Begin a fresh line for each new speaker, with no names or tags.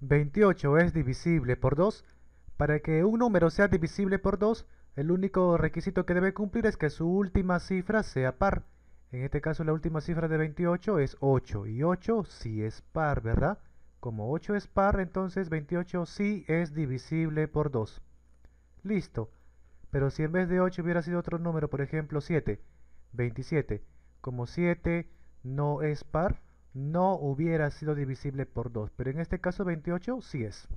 28 es divisible por 2. Para que un número sea divisible por 2, el único requisito que debe cumplir es que su última cifra sea par. En este caso la última cifra de 28 es 8, y 8 sí es par, ¿verdad? Como 8 es par, entonces 28 sí es divisible por 2. Listo. Pero si en vez de 8 hubiera sido otro número, por ejemplo 7, 27, como 7 no es par, no hubiera sido divisible por 2, pero en este caso 28 sí es.